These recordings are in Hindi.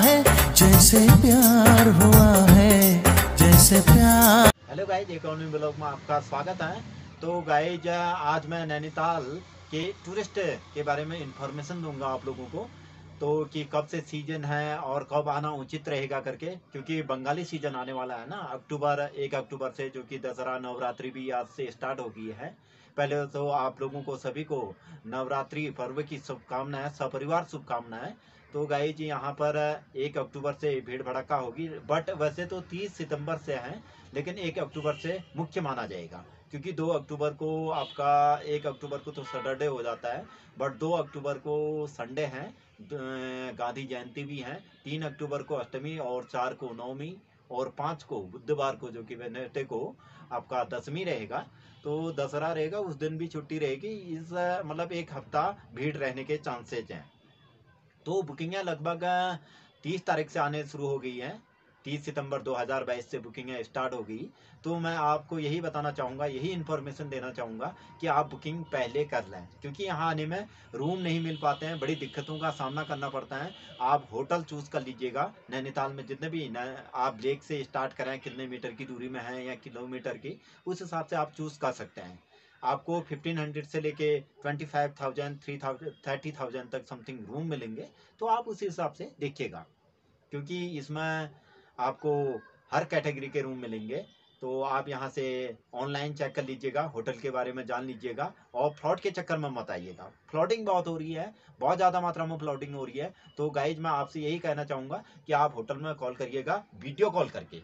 है जैसे प्यार हुआ है जैसे प्यार हेलो गाइज इकोनॉमी ब्लॉग में आपका स्वागत है तो गाइज आज मैं नैनीताल के टूरिस्ट के बारे में इंफॉर्मेशन दूंगा आप लोगों को तो कि कब से सीजन है और कब आना उचित रहेगा करके क्योंकि बंगाली सीजन आने वाला है ना अक्टूबर एक अक्टूबर से जो कि दसरा नवरात्रि भी आज से स्टार्ट हो गई है पहले तो आप लोगों को सभी को नवरात्रि पर्व की शुभकामनाएं सपरिवार शुभकामनाएं तो गाय जी यहाँ पर एक अक्टूबर से भीड़ भड़का होगी बट वैसे तो तीस सितंबर से है लेकिन एक अक्टूबर से मुख्य माना जाएगा क्योंकि दो अक्टूबर को आपका एक अक्टूबर को तो सैटरडे हो जाता है बट दो अक्टूबर को संडे है गांधी जयंती भी है तीन अक्टूबर को अष्टमी और चार को नवमी और पांच को बुधवार को जो कि वेनेटे को आपका दसवीं रहेगा तो दसरा रहेगा उस दिन भी छुट्टी रहेगी इस मतलब एक हफ्ता भीड़ रहने के चांसेज हैं तो बुकिंगें लगभग तीस तारीख से आने शुरू हो गई हैं तीस सितंबर 2022 से बुकिंग स्टार्ट होगी तो मैं आपको यही बताना चाहूँगा यही इन्फॉर्मेशन देना चाहूँगा कि आप बुकिंग पहले कर लें क्योंकि यहाँ आने में रूम नहीं मिल पाते हैं बड़ी दिक्कतों का सामना करना पड़ता है आप होटल चूज़ कर लीजिएगा नैनीताल में जितने भी आप लेक से स्टार्ट करें कितने मीटर की दूरी में है या किलोमीटर की उस हिसाब से आप चूज़ कर सकते हैं आपको 1500 से लेके 25,000, 3,000, 30,000 तक समथिंग रूम मिलेंगे तो आप उसी हिसाब से देखिएगा क्योंकि इसमें आपको हर कैटेगरी के रूम मिलेंगे तो आप यहाँ से ऑनलाइन चेक कर लीजिएगा होटल के बारे में जान लीजिएगा और फ्लॉट के चक्कर में मत आइएगा फ्लॉटिंग बहुत हो रही है बहुत ज़्यादा मात्रा में फ्लॉटिंग हो रही है तो गाइज मैं आपसे यही कहना चाहूँगा कि आप होटल में कॉल करिएगा वीडियो कॉल करके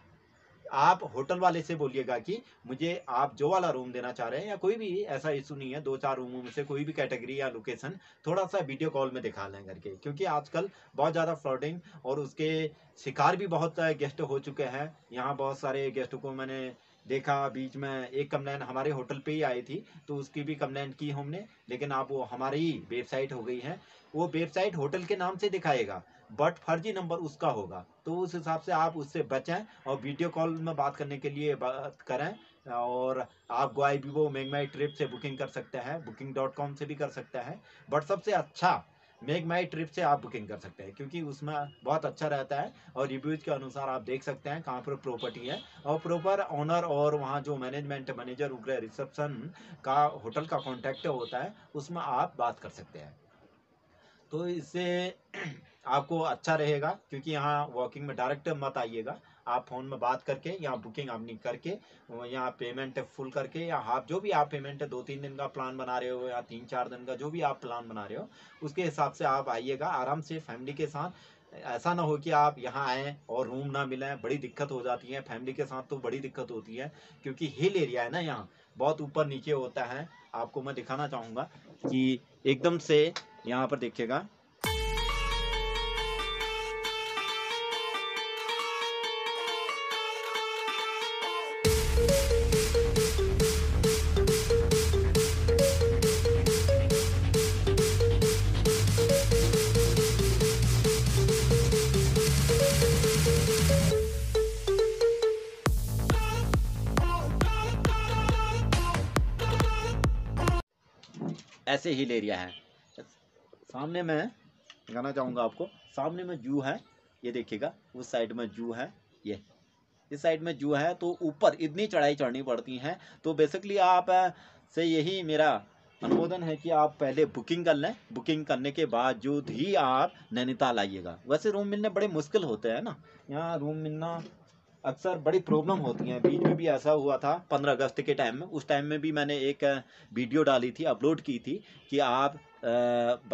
आप होटल वाले से बोलिएगा कि मुझे आप जो वाला रूम देना चाह रहे हैं या कोई भी ऐसा इशू नहीं है दो चार रूमों में से कोई भी कैटेगरी या लोकेशन थोड़ा सा वीडियो कॉल में दिखा लें करके क्योंकि आजकल बहुत ज़्यादा फ्रॉडिंग और उसके शिकार भी बहुत गेस्ट हो चुके हैं यहाँ बहुत सारे गेस्टों को मैंने देखा बीच में एक कंप्लेन हमारे होटल पे ही आई थी तो उसकी भी कंप्लेंट की हमने लेकिन आप वो हमारी ही वेबसाइट हो गई है वो वेबसाइट होटल के नाम से दिखाएगा बट फर्जी नंबर उसका होगा तो उस हिसाब से आप उससे बचें और वीडियो कॉल में बात करने के लिए बात करें और आप गोआई वीवो माई ट्रिप से बुकिंग कर सकते हैं बुकिंग डॉट कॉम से भी कर सकते हैं बट सबसे अच्छा मेघ माई ट्रिप से आप बुकिंग कर सकते हैं क्योंकि उसमें बहुत अच्छा रहता है और रिव्यूज़ के अनुसार आप देख सकते हैं कहाँ पर प्रॉपर्टी है और प्रॉपर ऑनर और वहाँ जो मैनेजमेंट मैनेजर उग्र रिसेप्शन का होटल का कॉन्टैक्ट होता है उसमें आप बात कर सकते हैं तो इससे आपको अच्छा रहेगा क्योंकि यहाँ वॉकिंग में डायरेक्ट मत आइएगा आप फ़ोन में बात करके यहाँ बुकिंग आपने करके यहाँ पेमेंट फुल करके या हाफ जो भी आप पेमेंट दो तीन दिन का प्लान बना रहे हो या तीन चार दिन का जो भी आप प्लान बना रहे हो उसके हिसाब से आप आइएगा आराम से फैमिली के साथ ऐसा ना हो कि आप यहाँ आए और रूम ना मिले बड़ी दिक्कत हो जाती है फैमिली के साथ तो बड़ी दिक्कत होती है क्योंकि हिल एरिया है ना यहाँ बहुत ऊपर नीचे होता है आपको मैं दिखाना चाहूंगा कि एकदम से यहाँ पर देखिएगा ऐसे हिल एरिया है सामने में दिखाना चाहूँगा आपको सामने में जू है ये देखिएगा उस साइड में जू है ये इस साइड में जू है तो ऊपर इतनी चढ़ाई चढ़नी पड़ती हैं तो बेसिकली आप से यही मेरा अनुमोदन है कि आप पहले बुकिंग कर लें बुकिंग करने के बाद जो ही आप नैनीताल आइएगा वैसे रूम मिलने बड़े मुश्किल होते हैं ना यहाँ रूम मिलना अक्सर बड़ी प्रॉब्लम होती हैं बीच में भी ऐसा हुआ था पंद्रह अगस्त के टाइम में उस टाइम में भी मैंने एक वीडियो डाली थी अपलोड की थी कि आप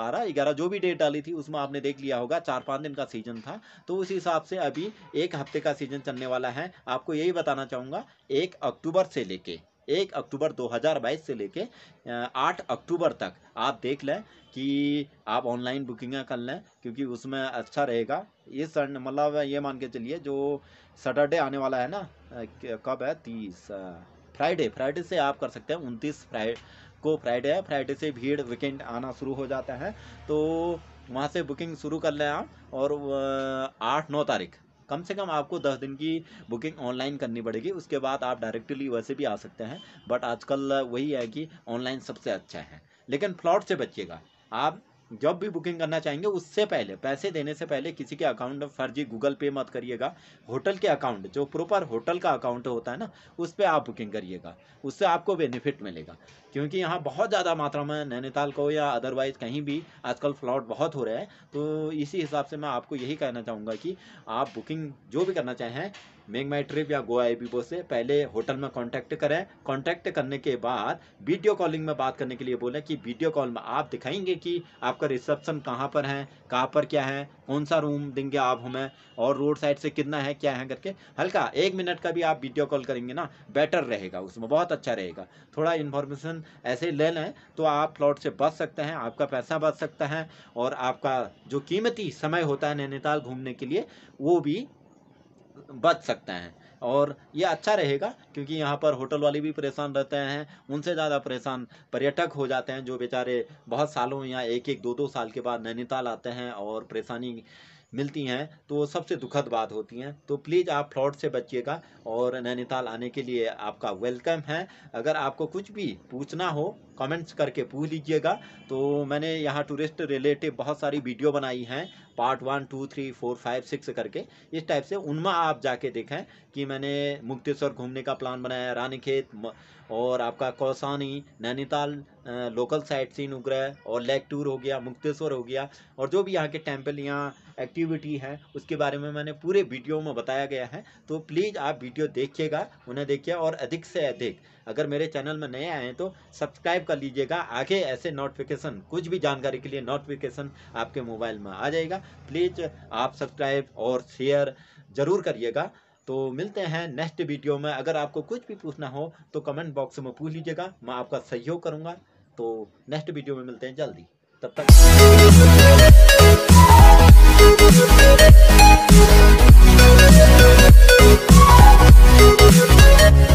बारह ग्यारह जो भी डेट डाली थी उसमें आपने देख लिया होगा चार पाँच दिन का सीज़न था तो उस हिसाब से अभी एक हफ्ते का सीज़न चलने वाला है आपको यही बताना चाहूँगा एक अक्टूबर से लेके एक अक्टूबर 2022 से लेके 8 अक्टूबर तक आप देख लें कि आप ऑनलाइन बुकिंगें कर लें क्योंकि उसमें अच्छा रहेगा ये मतलब ये मान के चलिए जो सैटरडे आने वाला है ना कब है तीस फ्राइडे फ्राइडे से आप कर सकते हैं उनतीस फ्राइड को फ्राइडे है फ्राइडे से भीड़ वीकेंड आना शुरू हो जाता है तो वहाँ से बुकिंग शुरू कर लें आप और आठ नौ तारीख कम से कम आपको दस दिन की बुकिंग ऑनलाइन करनी पड़ेगी उसके बाद आप डायरेक्टली वैसे भी आ सकते हैं बट आजकल वही है कि ऑनलाइन सबसे अच्छा है लेकिन फ्लॉट से बचिएगा आप जब भी बुकिंग करना चाहेंगे उससे पहले पैसे देने से पहले किसी के अकाउंट फर्जी गूगल पे मत करिएगा होटल के अकाउंट जो प्रॉपर होटल का अकाउंट होता है ना उस पर आप बुकिंग करिएगा उससे आपको बेनिफिट मिलेगा क्योंकि यहाँ बहुत ज़्यादा मात्रा में नैनीताल को या अदरवाइज़ कहीं भी आजकल फ्लॉट बहुत हो रहा है तो इसी हिसाब से मैं आपको यही कहना चाहूँगा कि आप बुकिंग जो भी करना चाहें मेक माई ट्रिप या गोवा बीबो से पहले होटल में कॉन्टैक्ट करें कॉन्टैक्ट करने के बाद वीडियो कॉलिंग में बात करने के लिए बोलें कि वीडियो कॉल में आप दिखाएंगे कि आपका रिसेप्शन कहाँ पर है कहाँ पर क्या है कौन सा रूम देंगे आप हमें और रोड साइड से कितना है क्या है करके हल्का एक मिनट का भी आप वीडियो कॉल करेंगे ना बेटर रहेगा उसमें बहुत अच्छा रहेगा थोड़ा इन्फॉर्मेशन ऐसे ले लें तो आप प्लॉट से बच सकते हैं आपका पैसा बच सकता है और आपका जो कीमती समय होता है नैनीताल घूमने के लिए वो भी बच सकते हैं और ये अच्छा रहेगा क्योंकि यहाँ पर होटल वाले भी परेशान रहते हैं उनसे ज़्यादा परेशान पर्यटक हो जाते हैं जो बेचारे बहुत सालों या एक एक दो दो साल के बाद नैनीताल आते हैं और परेशानी मिलती हैं तो सबसे दुखद बात होती हैं तो प्लीज़ आप फ्रॉड से बचिएगा और नैनीताल आने के लिए आपका वेलकम है अगर आपको कुछ भी पूछना हो कमेंट्स करके पूछ लीजिएगा तो मैंने यहाँ टूरिस्ट रिलेटिव बहुत सारी वीडियो बनाई हैं part one two three four five six करके इस टाइप से उनमें आप जाके देखें कि मैंने मुक्तेश्वर घूमने का प्लान बनाया रानीखेत और आपका Kausani Nainital local sightseeing उग्रह और लेक टूर हो गया मुक्तेश्वर हो गया और जो भी यहाँ के टेम्पल या एक्टिविटी है उसके बारे में मैंने पूरे वीडियो में बताया गया है तो प्लीज़ आप वीडियो देखिएगा उन्हें देखिए और अधिक से अधिक अगर मेरे चैनल में नए आए तो सब्सक्राइब कर लीजिएगा आगे ऐसे नोटिफिकेशन कुछ भी जानकारी के लिए नोटिफिकेशन आपके मोबाइल में आ जाएगा प्लीज़ आप सब्सक्राइब और शेयर ज़रूर करिएगा तो मिलते हैं नेक्स्ट वीडियो में अगर आपको कुछ भी पूछना हो तो कमेंट बॉक्स में पूछ लीजिएगा मैं आपका सहयोग करूंगा तो नेक्स्ट वीडियो में मिलते हैं जल्दी तब तक